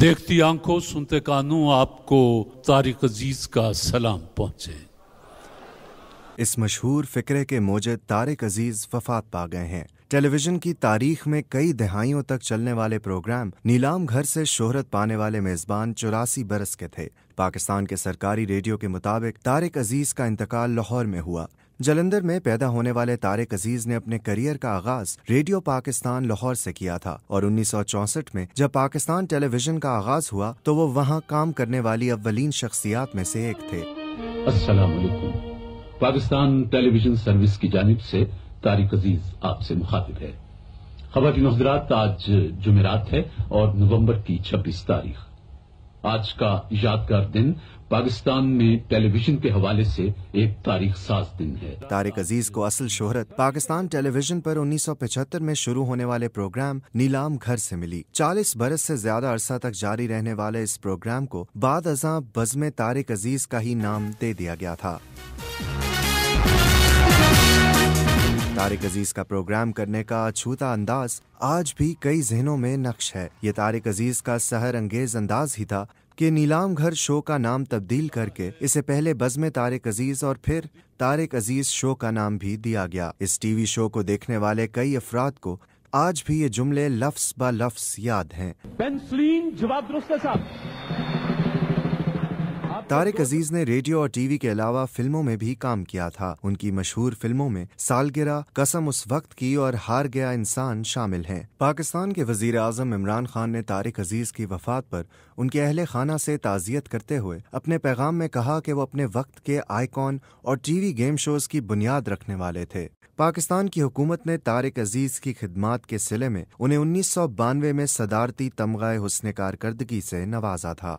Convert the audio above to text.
دیکھتی آنکھوں سنتے کانوں آپ کو عزیز کا سلام پہنچے اس مشہور فکرے کے موجد طارق عزیز وفات پا گئے ہیں ٹیلی ویژن کی تاریخ میں کئی دہائیوں تک چلنے والے پروگرام نیلام گھر سے شہرت پانے والے میزبان چوراسی برس کے تھے پاکستان کے سرکاری ریڈیو کے مطابق طارق عزیز کا انتقال لاہور میں ہوا جلندر میں پیدا ہونے والے طارق عزیز نے اپنے کریئر کا آغاز ریڈیو پاکستان لاہور سے کیا تھا اور انیس سو چونسٹھ میں جب پاکستان ٹیلی ویژن کا آغاز ہوا تو وہ وہاں کام کرنے والی اولین شخصیات میں سے ایک تھے السلام علیکم پاکستان ٹیلی ویژن سروس کی جانب سے طارق عزیز آپ سے مخاطب ہے خبر کی حضرات آج جمعرات ہے اور نومبر کی چھبیس تاریخ آج کا یادگار دن پاکستان میں ٹیلی ویژن کے حوالے سے ایک تاریخ ساز دن ہے تارک عزیز کو اصل شہرت پاکستان ٹیلی ویژن پر انیس سو پچہتر میں شروع ہونے والے پروگرام نیلام گھر سے ملی چالیس برس سے زیادہ عرصہ تک جاری رہنے والے اس پروگرام کو بعد ازاں بزم تارک عزیز کا ہی نام دے دیا گیا تھا طارق عزیز کا پروگرام کرنے کا اچھوتا انداز آج بھی کئی ذہنوں میں نقش ہے یہ طارق عزیز کا سحر انگیز انداز ہی تھا کہ نیلام گھر شو کا نام تبدیل کر کے اسے پہلے بزم طارق عزیز اور پھر طارق عزیز شو کا نام بھی دیا گیا اس ٹی وی شو کو دیکھنے والے کئی افراد کو آج بھی یہ جملے لفظ با لفظ یاد ہیں طارق عزیز نے ریڈیو اور ٹی وی کے علاوہ فلموں میں بھی کام کیا تھا ان کی مشہور فلموں میں سالگرہ قسم اس وقت کی اور ہار گیا انسان شامل ہیں پاکستان کے وزیر اعظم عمران خان نے طارق عزیز کی وفات پر ان کے اہل خانہ سے تعزیت کرتے ہوئے اپنے پیغام میں کہا کہ وہ اپنے وقت کے آئی کان اور ٹی وی گیم شوز کی بنیاد رکھنے والے تھے پاکستان کی حکومت نے طارق عزیز کی خدمات کے سلے میں انہیں انیس سو بانوے میں صدارتی تمغہ حسن کارکردگی سے نوازا تھا